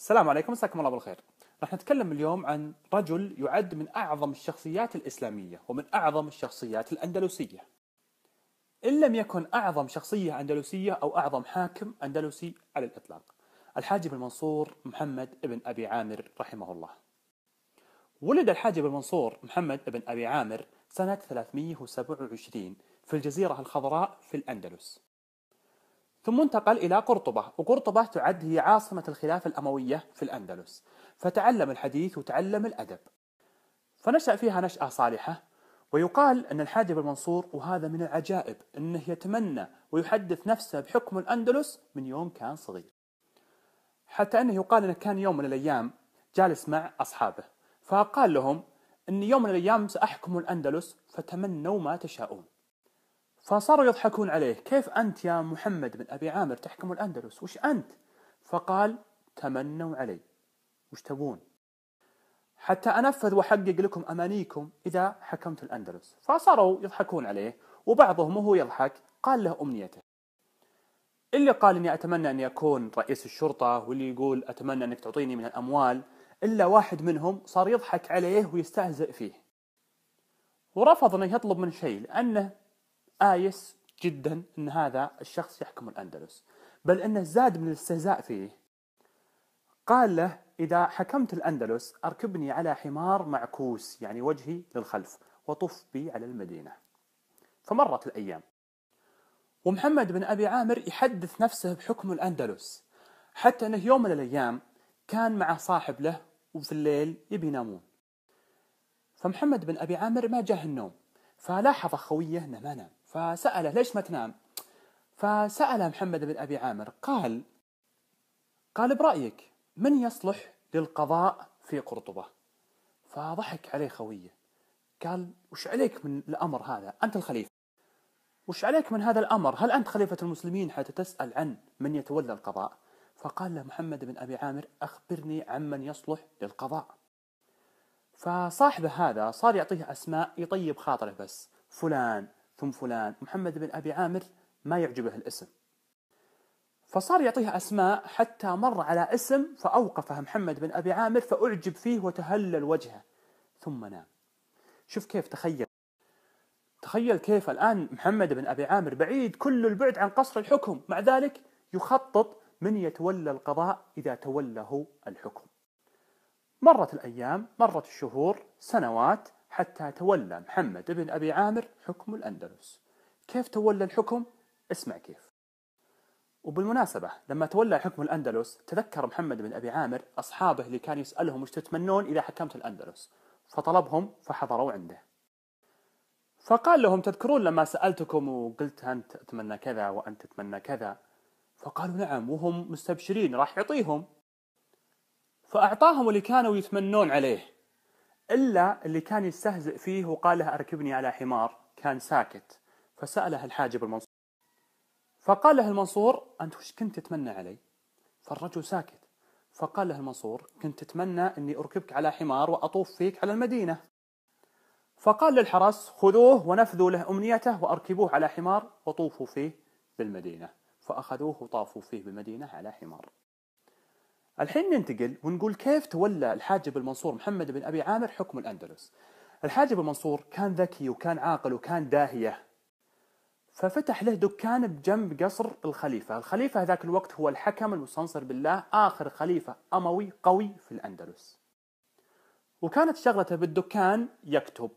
السلام عليكم مساكم الله بالخير راح نتكلم اليوم عن رجل يعد من أعظم الشخصيات الإسلامية ومن أعظم الشخصيات الأندلسية إن لم يكن أعظم شخصية أندلسية أو أعظم حاكم أندلسي على الإطلاق الحاجب المنصور محمد بن أبي عامر رحمه الله ولد الحاجب المنصور محمد بن أبي عامر سنة 327 في الجزيرة الخضراء في الأندلس ثم انتقل إلى قرطبة وقرطبة تعد هي عاصمة الخلافة الأموية في الأندلس فتعلم الحديث وتعلم الأدب فنشأ فيها نشأة صالحة ويقال أن الحاجب المنصور وهذا من العجائب أنه يتمنى ويحدث نفسه بحكم الأندلس من يوم كان صغير حتى أنه يقال أنه كان يوم من الأيام جالس مع أصحابه فقال لهم أن يوم من الأيام سأحكم الأندلس فتمنوا ما تشاءون فصاروا يضحكون عليه كيف أنت يا محمد بن أبي عامر تحكم الأندلس وش أنت فقال تمنوا علي وش تبون حتى أنفذ وأحقق لكم أمانيكم إذا حكمت الأندلس فصاروا يضحكون عليه وبعضهم وهو يضحك قال له أمنيته اللي قال إني أتمنى أن يكون رئيس الشرطة واللي يقول أتمنى أنك تعطيني من الأموال إلا واحد منهم صار يضحك عليه ويستهزئ فيه ورفض أنه يطلب من شيء لأنه آيس جدا أن هذا الشخص يحكم الأندلس بل أنه زاد من الاستهزاء فيه قال له إذا حكمت الأندلس أركبني على حمار معكوس يعني وجهي للخلف وطف بي على المدينة فمرت الأيام ومحمد بن أبي عامر يحدث نفسه بحكم الأندلس حتى أنه يوم من الأيام كان مع صاحب له وفي الليل يبي ينامون فمحمد بن أبي عامر ما جاه النوم فلاحظ خويه أنه ما نام فسأله ليش ما تنام فسأله محمد بن أبي عامر قال قال برأيك من يصلح للقضاء في قرطبة فضحك عليه خويه قال وش عليك من الأمر هذا أنت الخليفة وش عليك من هذا الأمر هل أنت خليفة المسلمين حتى تسأل عن من يتولى القضاء فقال له محمد بن أبي عامر أخبرني عمن يصلح للقضاء فصاحبه هذا صار يعطيه أسماء يطيب خاطره بس فلان ثم فلان محمد بن أبي عامر ما يعجبه الاسم فصار يعطيها أسماء حتى مر على اسم فأوقفه محمد بن أبي عامر فأعجب فيه وتهلل وجهه ثم نام شوف كيف تخيل تخيل كيف الآن محمد بن أبي عامر بعيد كل البعد عن قصر الحكم مع ذلك يخطط من يتولى القضاء إذا تولى هو الحكم مرت الأيام مرت الشهور سنوات حتى تولى محمد بن أبي عامر حكم الأندلس كيف تولى الحكم؟ اسمع كيف وبالمناسبة لما تولى حكم الأندلس تذكر محمد بن أبي عامر أصحابه اللي كان يسألهم وش تتمنون إذا حكمت الأندلس فطلبهم فحضروا عنده فقال لهم تذكرون لما سألتكم وقلت أنت أتمنى كذا وأنت تتمنى كذا فقالوا نعم وهم مستبشرين راح يعطيهم فأعطاهم اللي كانوا يتمنون عليه إلا اللي كان يستهزئ فيه وقال له أركبني على حمار كان ساكت فسأله الحاجب المنصور فقال له المنصور أنت وش كنت تتمنى علي فالرجل ساكت فقال له المنصور كنت أتمنى أني أركبك على حمار وأطوف فيك على المدينة فقال للحرس خذوه ونفذوا له أمنيته وأركبوه على حمار وطوفوا فيه بالمدينة فأخذوه وطافوا فيه بالمدينة على حمار الحين ننتقل ونقول كيف تولى الحاجب المنصور محمد بن أبي عامر حكم الأندلس الحاجب المنصور كان ذكي وكان عاقل وكان داهية ففتح له دكان بجنب قصر الخليفة الخليفة ذاك الوقت هو الحكم المستنصر بالله آخر خليفة أموي قوي في الأندلس وكانت شغلته بالدكان يكتب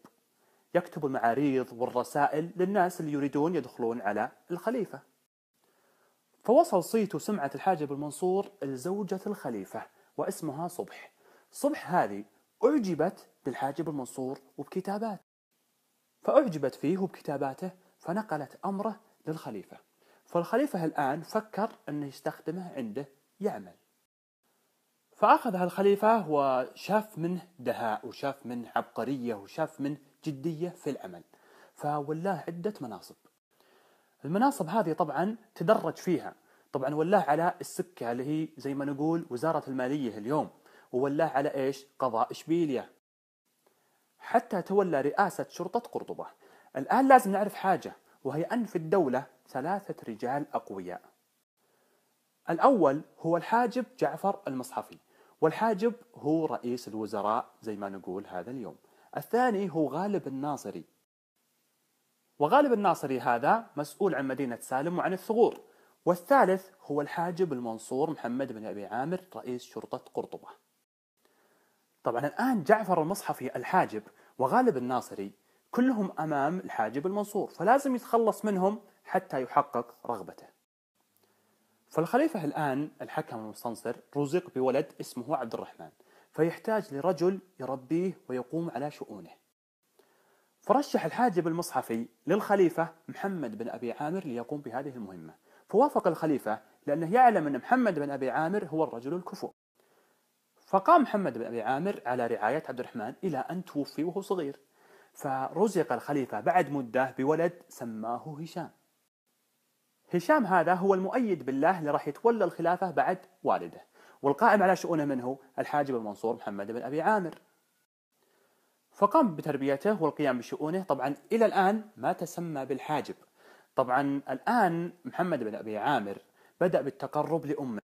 يكتب المعاريض والرسائل للناس اللي يريدون يدخلون على الخليفة فوصل صيت وسمعة الحاجب المنصور لزوجة الخليفة واسمها صبح صبح هذه أعجبت بالحاجب المنصور وبكتاباته فأعجبت فيه وبكتاباته فنقلت أمره للخليفة فالخليفة الآن فكر أنه يستخدمه عنده يعمل فأخذها الخليفة وشاف منه دهاء وشاف منه عبقرية وشاف منه جدية في العمل فولاه عدة مناصب المناصب هذه طبعا تدرج فيها طبعا ولاه على السكه اللي هي زي ما نقول وزاره الماليه اليوم وولاه على ايش؟ قضاء اشبيليا. حتى تولى رئاسه شرطه قرطبه. الان لازم نعرف حاجه وهي ان في الدوله ثلاثه رجال اقوياء. الاول هو الحاجب جعفر المصحفي، والحاجب هو رئيس الوزراء زي ما نقول هذا اليوم. الثاني هو غالب الناصري. وغالب الناصري هذا مسؤول عن مدينه سالم وعن الثغور. والثالث هو الحاجب المنصور محمد بن أبي عامر رئيس شرطة قرطبة طبعا الآن جعفر المصحفي الحاجب وغالب الناصري كلهم أمام الحاجب المنصور فلازم يتخلص منهم حتى يحقق رغبته فالخليفة الآن الحكم المستنصر رزق بولد اسمه عبد الرحمن فيحتاج لرجل يربيه ويقوم على شؤونه فرشح الحاجب المصحفي للخليفة محمد بن أبي عامر ليقوم بهذه المهمة فوافق الخليفة لأنه يعلم أن محمد بن أبي عامر هو الرجل الكفؤ فقام محمد بن أبي عامر على رعاية عبد الرحمن إلى أن توفي وهو صغير فرزق الخليفة بعد مدة بولد سماه هشام هشام هذا هو المؤيد بالله اللي راح يتولى الخلافة بعد والده والقائم على شؤونه منه الحاجب المنصور محمد بن أبي عامر فقام بتربيته والقيام بشؤونه طبعا إلى الآن ما تسمى بالحاجب طبعا الآن محمد بن أبي عامر بدأ بالتقرب لأمه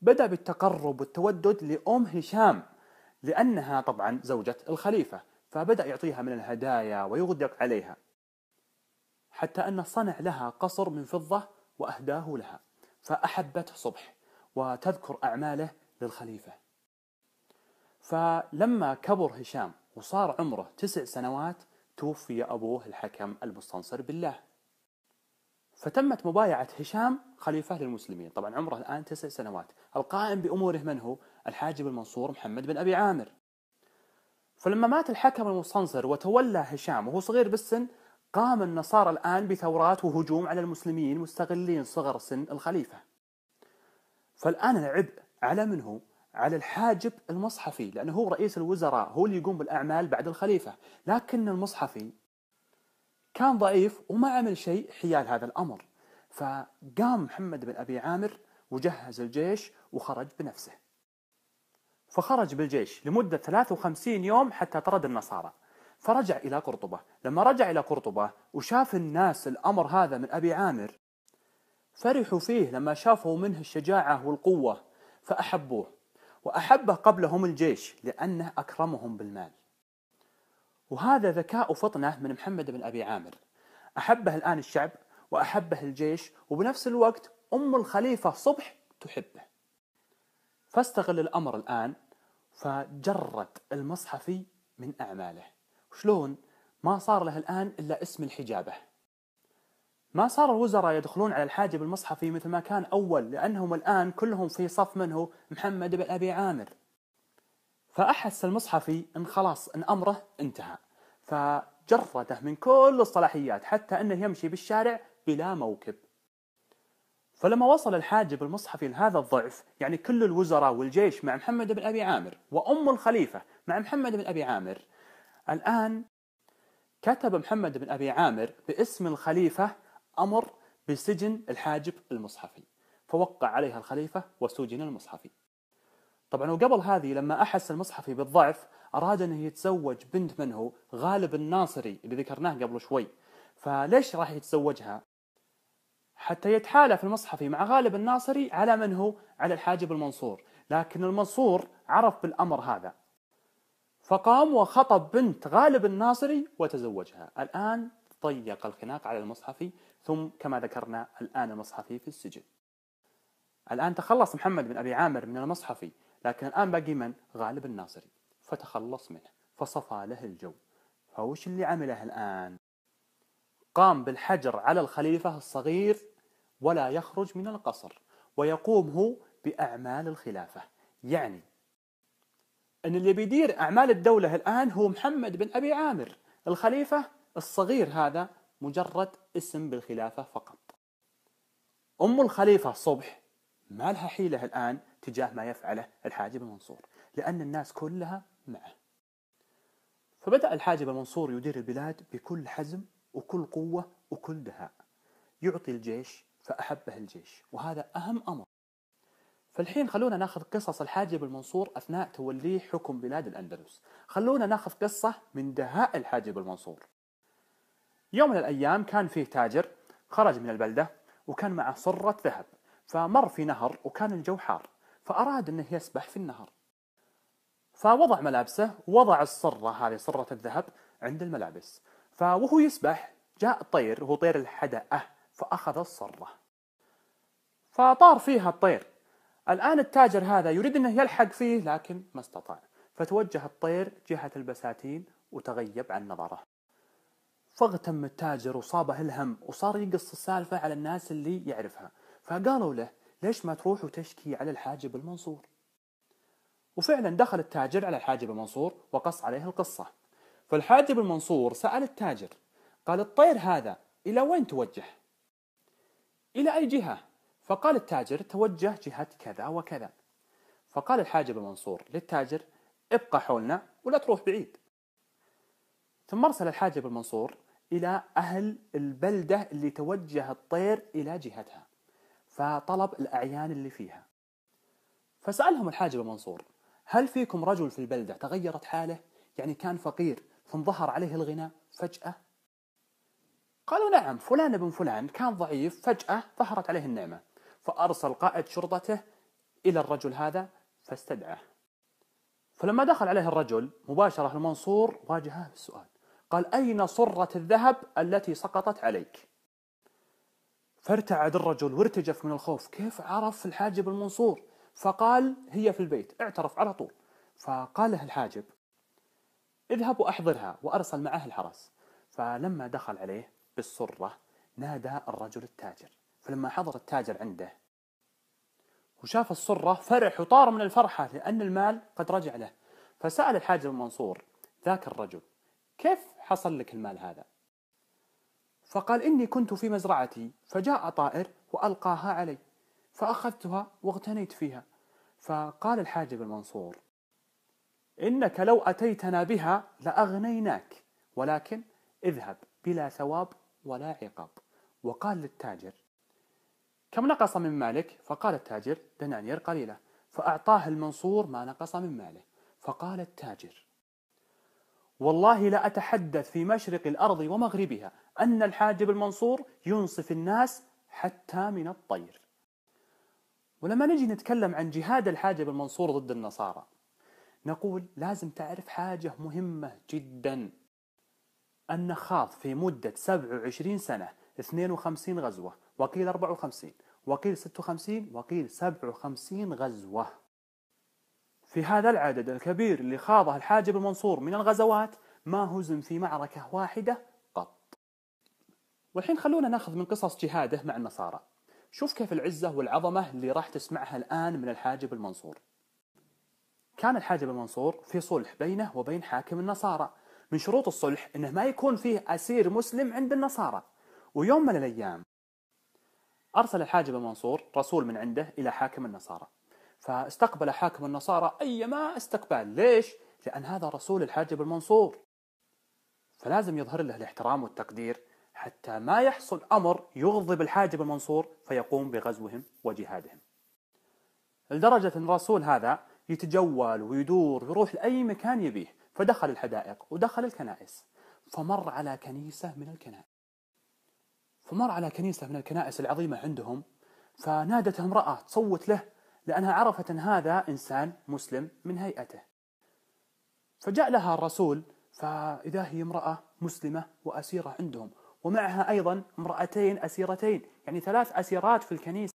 بدأ بالتقرب والتودد لأم هشام لأنها طبعا زوجة الخليفة فبدأ يعطيها من الهدايا ويغدق عليها حتى أن صنع لها قصر من فضة وأهداه لها فأحبته صبح وتذكر أعماله للخليفة فلما كبر هشام وصار عمره تسع سنوات توفي أبوه الحكم المستنصر بالله فتمت مبايعة هشام خليفة للمسلمين طبعا عمره الآن تسع سنوات القائم بأموره من هو؟ الحاجب المنصور محمد بن أبي عامر فلما مات الحكم المستنصر وتولى هشام وهو صغير بالسن قام النصارى الآن بثورات وهجوم على المسلمين مستغلين صغر سن الخليفة فالآن العبء على من هو؟ على الحاجب المصحفي لأنه هو رئيس الوزراء هو اللي يقوم بالأعمال بعد الخليفة لكن المصحفي كان ضعيف وما عمل شيء حيال هذا الأمر فقام محمد بن أبي عامر وجهز الجيش وخرج بنفسه فخرج بالجيش لمدة 53 يوم حتى طرد النصارى فرجع إلى قرطبة لما رجع إلى قرطبة وشاف الناس الأمر هذا من أبي عامر فرحوا فيه لما شافوا منه الشجاعة والقوة فأحبوه وأحبه قبلهم الجيش لأنه أكرمهم بالمال وهذا ذكاء وفطنة من محمد بن أبي عامر أحبه الآن الشعب وأحبه الجيش وبنفس الوقت أم الخليفة صبح تحبه فاستغل الأمر الآن فجرد المصحفي من أعماله شلون؟ ما صار له الآن إلا اسم الحجابة ما صار الوزراء يدخلون على الحاجب المصحفي مثل ما كان أول لأنهم الآن كلهم في صف منه محمد بن أبي عامر فأحس المصحفي أن خلاص أن أمره انتهى فجرده من كل الصلاحيات حتى أنه يمشي بالشارع بلا موكب فلما وصل الحاجب المصحفي لهذا الضعف يعني كل الوزراء والجيش مع محمد بن أبي عامر وأم الخليفة مع محمد بن أبي عامر الآن كتب محمد بن أبي عامر باسم الخليفة أمر بسجن الحاجب المصحفي فوقع عليها الخليفة وسجن المصحفي طبعا وقبل هذه لما أحس المصحفي بالضعف أراد أنه يتزوج بنت منه غالب الناصري اللي ذكرناه قبل شوي فليش راح يتزوجها؟ حتى يتحالف المصحفي مع غالب الناصري على من هو؟ على الحاجب المنصور لكن المنصور عرف بالأمر هذا فقام وخطب بنت غالب الناصري وتزوجها الآن ضيق الخناق على المصحفي ثم كما ذكرنا الآن المصحفي في السجن الآن تخلص محمد بن أبي عامر من المصحفي لكن الآن باقي من؟ غالب الناصري فتخلص منه فصفى له الجو فوش اللي عمله الآن؟ قام بالحجر على الخليفة الصغير ولا يخرج من القصر ويقوم هو بأعمال الخلافة يعني أن اللي بيدير أعمال الدولة الآن هو محمد بن أبي عامر الخليفة الصغير هذا مجرد اسم بالخلافة فقط أم الخليفة صبح ما لها حيلة الآن تجاه ما يفعله الحاجب المنصور لأن الناس كلها معه فبدأ الحاجب المنصور يدير البلاد بكل حزم وكل قوة وكل دهاء يعطي الجيش فأحبه الجيش وهذا أهم أمر فالحين خلونا ناخذ قصص الحاجب المنصور أثناء توليه حكم بلاد الأندلس خلونا ناخذ قصة من دهاء الحاجب المنصور يوم من الأيام كان فيه تاجر خرج من البلدة وكان معه صرة ذهب فمر في نهر وكان الجو حار فأراد أنه يسبح في النهر فوضع ملابسه ووضع الصرة هذه صرة الذهب عند الملابس فوهو يسبح جاء الطير هو طير الحدأة فأخذ الصرة فطار فيها الطير الآن التاجر هذا يريد أنه يلحق فيه لكن ما استطاع فتوجه الطير جهة البساتين وتغيب عن نظره فاغتم التاجر وصابه الهم وصار يقص السالفة على الناس اللي يعرفها فقالوا له ليش ما تروح وتشكي على الحاجب المنصور وفعلا دخل التاجر على الحاجب المنصور وقص عليه القصة فالحاجب المنصور سأل التاجر قال الطير هذا إلى وين توجه إلى أي جهة فقال التاجر توجه جهة كذا وكذا فقال الحاجب المنصور للتاجر ابقى حولنا ولا تروح بعيد ثم أرسل الحاجب المنصور إلى أهل البلدة اللي توجه الطير إلى جهتها فطلب الأعيان اللي فيها فسألهم الحاجب منصور هل فيكم رجل في البلدة تغيرت حاله يعني كان فقير ثم ظهر عليه الغنى فجأة قالوا نعم فلان بن فلان كان ضعيف فجأة ظهرت عليه النعمة فأرسل قائد شرطته إلى الرجل هذا فاستدعاه فلما دخل عليه الرجل مباشرة المنصور واجهه بالسؤال قال أين صرة الذهب التي سقطت عليك فارتعد الرجل وارتجف من الخوف كيف عرف الحاجب المنصور فقال هي في البيت اعترف على طول فقال له الحاجب اذهب وأحضرها وأرسل معه الحرس فلما دخل عليه بالصرة نادى الرجل التاجر فلما حضر التاجر عنده وشاف الصرة فرح وطار من الفرحة لأن المال قد رجع له فسأل الحاجب المنصور ذاك الرجل كيف حصل لك المال هذا فقال إني كنت في مزرعتي فجاء طائر وألقاها علي فأخذتها واغتنيت فيها فقال الحاجب المنصور إنك لو أتيتنا بها لأغنيناك ولكن اذهب بلا ثواب ولا عقاب وقال للتاجر كم نقص من مالك فقال التاجر دنانير قليلة فأعطاه المنصور ما نقص من ماله فقال التاجر والله لا أتحدث في مشرق الأرض ومغربها أن الحاجب المنصور ينصف الناس حتى من الطير ولما نجي نتكلم عن جهاد الحاجب المنصور ضد النصارى نقول لازم تعرف حاجة مهمة جدا خاض في مدة 27 سنة 52 غزوة وقيل 54 وقيل 56 وقيل 57 غزوة في هذا العدد الكبير اللي خاضه الحاجب المنصور من الغزوات ما هزم في معركة واحدة قط والحين خلونا ناخذ من قصص جهاده مع النصارى شوف كيف العزة والعظمة اللي راح تسمعها الآن من الحاجب المنصور كان الحاجب المنصور في صلح بينه وبين حاكم النصارى من شروط الصلح انه ما يكون فيه اسير مسلم عند النصارى ويوم من الايام ارسل الحاجب المنصور رسول من عنده الى حاكم النصارى فاستقبل حاكم النصارى أي ما استقبال ليش؟ لأن هذا رسول الحاجب المنصور فلازم يظهر له الاحترام والتقدير حتى ما يحصل أمر يغضب الحاجب المنصور فيقوم بغزوهم وجهادهم لدرجة أن الرسول هذا يتجول ويدور ويروح لأي مكان يبيه فدخل الحدائق ودخل الكنائس فمر على كنيسة من الكنائس فمر على كنيسة من الكنائس العظيمة عندهم فنادته امرأة تصوت له لأنها عرفت أن هذا إنسان مسلم من هيئته فجاء لها الرسول فإذا هي امرأة مسلمة وأسيرة عندهم ومعها أيضا امرأتين أسيرتين يعني ثلاث أسيرات في الكنيسة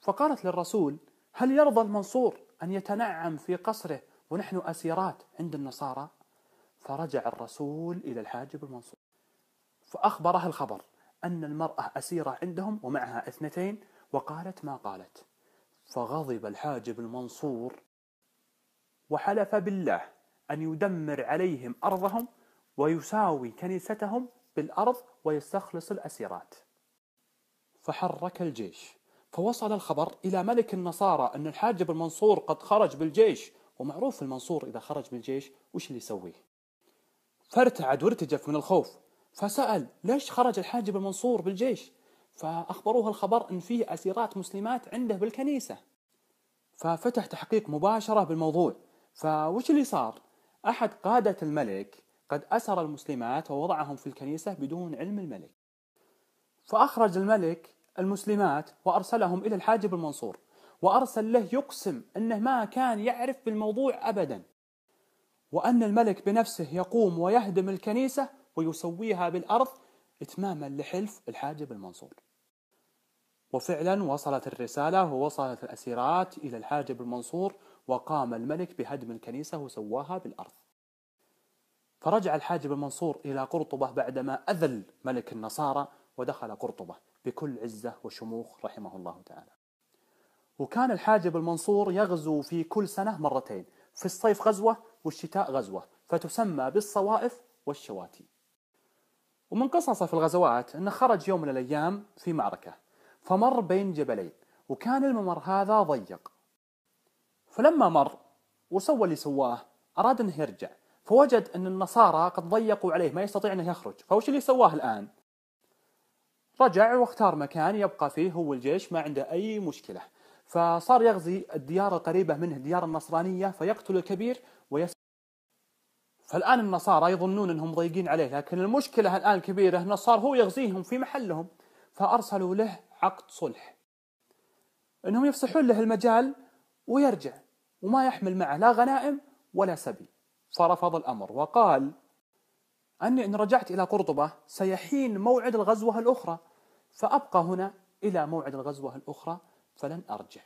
فقالت للرسول هل يرضى المنصور أن يتنعم في قصره ونحن أسيرات عند النصارى فرجع الرسول إلى الحاجب المنصور فأخبره الخبر أن المرأة أسيرة عندهم ومعها اثنتين وقالت ما قالت فغضب الحاجب المنصور وحلف بالله أن يدمر عليهم أرضهم ويساوي كنيستهم بالأرض ويستخلص الأسيرات فحرك الجيش فوصل الخبر إلى ملك النصارى أن الحاجب المنصور قد خرج بالجيش ومعروف المنصور إذا خرج بالجيش وش اللي يسويه فارتعد وارتجف من الخوف فسأل ليش خرج الحاجب المنصور بالجيش فأخبروه الخبر أن فيه أسيرات مسلمات عنده بالكنيسة ففتح تحقيق مباشرة بالموضوع فوش اللي صار؟ أحد قادة الملك قد أسر المسلمات ووضعهم في الكنيسة بدون علم الملك فأخرج الملك المسلمات وأرسلهم إلى الحاجب المنصور وأرسل له يقسم أنه ما كان يعرف بالموضوع أبدا وأن الملك بنفسه يقوم ويهدم الكنيسة ويسويها بالأرض إتماما لحلف الحاجب المنصور وفعلا وصلت الرسالة ووصلت الأسيرات إلى الحاجب المنصور وقام الملك بهدم الكنيسة وسواها بالأرض فرجع الحاجب المنصور إلى قرطبة بعدما أذل ملك النصارى ودخل قرطبة بكل عزة وشموخ رحمه الله تعالى وكان الحاجب المنصور يغزو في كل سنة مرتين في الصيف غزوة والشتاء غزوة فتسمى بالصوائف والشواتي ومن قصصه في الغزوات أنه خرج يوم من الأيام في معركة فمر بين جبلين وكان الممر هذا ضيق فلما مر وسوى اللي سواه أراد أنه يرجع فوجد أن النصارى قد ضيقوا عليه ما يستطيع أنه يخرج فوش اللي سواه الآن رجع واختار مكان يبقى فيه هو الجيش ما عنده أي مشكلة فصار يغزي الديار القريبة منه الديار النصرانية فيقتل الكبير ويس فالآن النصارى يظنون أنهم ضيقين عليه لكن المشكلة الآن الكبيرة أنه صار هو يغزيهم في محلهم فأرسلوا له عقد صلح انهم يفسحون له المجال ويرجع وما يحمل معه لا غنائم ولا سبي فرفض الامر وقال اني ان رجعت الى قرطبه سيحين موعد الغزوه الاخرى فابقى هنا الى موعد الغزوه الاخرى فلن ارجع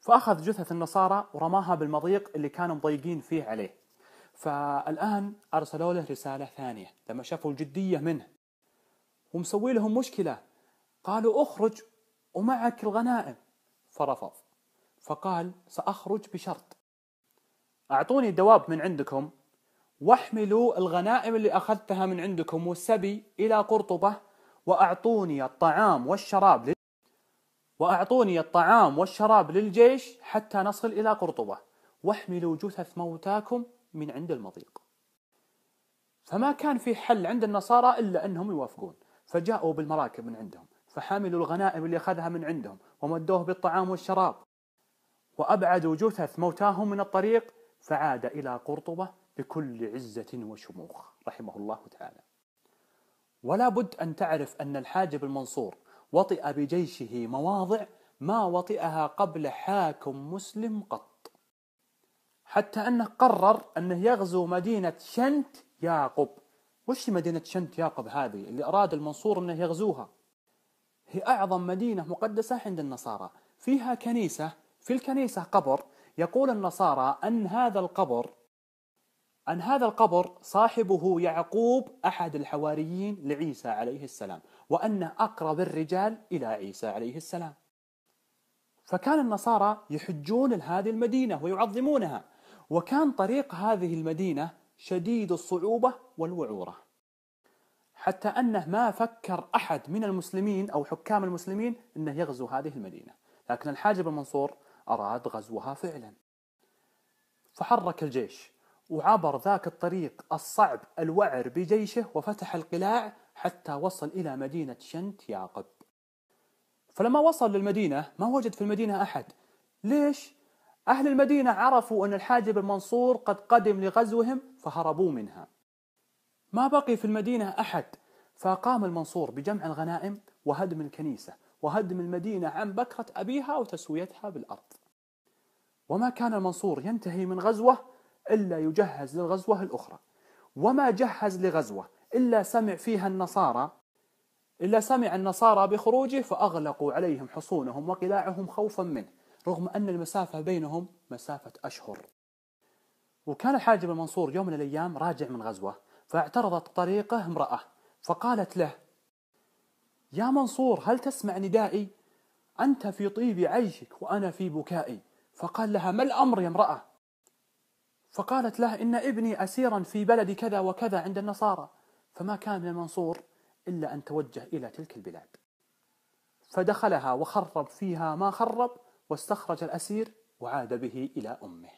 فاخذ جثث النصارى ورماها بالمضيق اللي كانوا مضيقين فيه عليه فالان ارسلوا له رساله ثانيه لما شافوا الجديه منه ومسوي لهم مشكله قالوا اخرج ومعك الغنائم فرفض فقال سأخرج بشرط أعطوني دواب من عندكم واحملوا الغنائم اللي أخذتها من عندكم والسبي إلى قرطبة وأعطوني الطعام والشراب لل... وأعطوني الطعام والشراب للجيش حتى نصل إلى قرطبة واحملوا جثث موتاكم من عند المضيق فما كان في حل عند النصارى إلا أنهم يوافقون فجاءوا بالمراكب من عندهم فحملوا الغنائم اللي أخذها من عندهم ومدوه بالطعام والشراب وأبعدوا جثث موتاهم من الطريق فعاد إلى قرطبة بكل عزة وشموخ رحمه الله تعالى ولا بد أن تعرف أن الحاجب المنصور وطئ بجيشه مواضع ما وطئها قبل حاكم مسلم قط حتى أنه قرر أنه يغزو مدينة شنت ياقب وش مدينة شنت ياقب هذه اللي أراد المنصور أنه يغزوها هي أعظم مدينة مقدسة عند النصارى فيها كنيسة في الكنيسة قبر يقول النصارى أن هذا القبر أن هذا القبر صاحبه يعقوب أحد الحواريين لعيسى عليه السلام وأنه أقرب الرجال إلى عيسى عليه السلام فكان النصارى يحجون لهذه المدينة ويعظمونها وكان طريق هذه المدينة شديد الصعوبة والوعورة حتى أنه ما فكر أحد من المسلمين أو حكام المسلمين أنه يغزو هذه المدينة لكن الحاجب المنصور أراد غزوها فعلا فحرك الجيش وعبر ذاك الطريق الصعب الوعر بجيشه وفتح القلاع حتى وصل إلى مدينة شنت ياقب فلما وصل للمدينة ما وجد في المدينة أحد ليش؟ أهل المدينة عرفوا أن الحاجب المنصور قد قدم لغزوهم فهربوا منها ما بقي في المدينة أحد فقام المنصور بجمع الغنائم وهدم الكنيسة وهدم المدينة عن بكرة أبيها وتسويتها بالأرض وما كان المنصور ينتهي من غزوة إلا يجهز للغزوة الأخرى وما جهز لغزوة إلا سمع فيها النصارى إلا سمع النصارى بخروجه فأغلقوا عليهم حصونهم وقلاعهم خوفا منه رغم أن المسافة بينهم مسافة أشهر وكان الحاجب المنصور يوم من الأيام راجع من غزوة فاعترضت طريقه امرأة فقالت له يا منصور هل تسمع ندائي أنت في طيب عيشك وأنا في بكائي فقال لها ما الأمر يا امرأة فقالت له إن ابني أسيرا في بلد كذا وكذا عند النصارى فما كان من إلا أن توجه إلى تلك البلاد فدخلها وخرب فيها ما خرب واستخرج الأسير وعاد به إلى أمه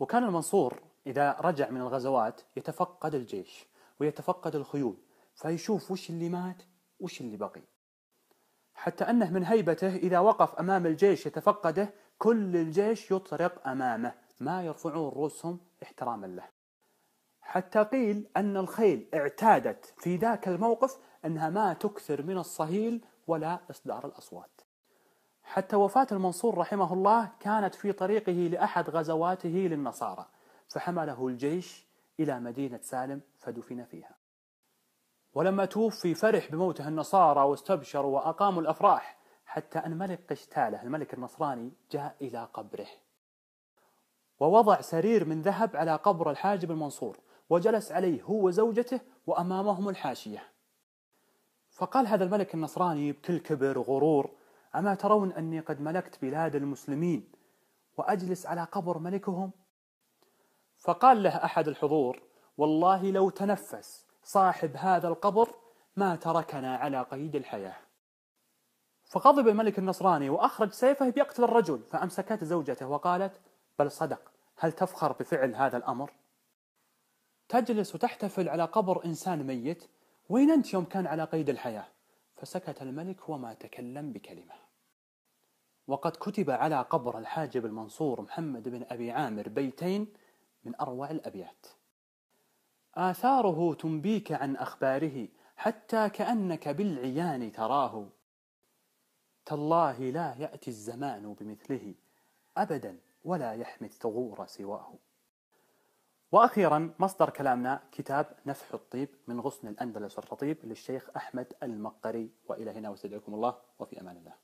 وكان المنصور إذا رجع من الغزوات يتفقد الجيش ويتفقد الخيول فيشوف وش اللي مات وش اللي بقي حتى أنه من هيبته إذا وقف أمام الجيش يتفقده كل الجيش يطرق أمامه ما يرفعون رؤوسهم احتراما له حتى قيل أن الخيل اعتادت في ذاك الموقف أنها ما تكثر من الصهيل ولا إصدار الأصوات حتى وفاة المنصور رحمه الله كانت في طريقه لأحد غزواته للنصارى فحمله الجيش إلى مدينة سالم فدفن فيها ولما توفي فرح بموته النصارى واستبشروا وأقاموا الأفراح حتى أن ملك قشتالة الملك النصراني جاء إلى قبره ووضع سرير من ذهب على قبر الحاجب المنصور وجلس عليه هو وزوجته وأمامهم الحاشية فقال هذا الملك النصراني بكل كبر وغرور أما ترون أني قد ملكت بلاد المسلمين وأجلس على قبر ملكهم فقال له أحد الحضور والله لو تنفس صاحب هذا القبر ما تركنا على قيد الحياة فغضب الملك النصراني وأخرج سيفه بيقتل الرجل فأمسكت زوجته وقالت بل صدق هل تفخر بفعل هذا الأمر؟ تجلس وتحتفل على قبر إنسان ميت وين أنت يوم كان على قيد الحياة؟ فسكت الملك وما تكلم بكلمة وقد كتب على قبر الحاجب المنصور محمد بن أبي عامر بيتين من أروع الأبيات آثاره تنبيك عن أخباره حتى كأنك بالعيان تراه تالله لا يأتي الزمان بمثله أبدا ولا يحمي الثغور سواه وأخيرا مصدر كلامنا كتاب نفح الطيب من غصن الأندلس الرطيب للشيخ أحمد المقري وإلى هنا واستدعيكم الله وفي أمان الله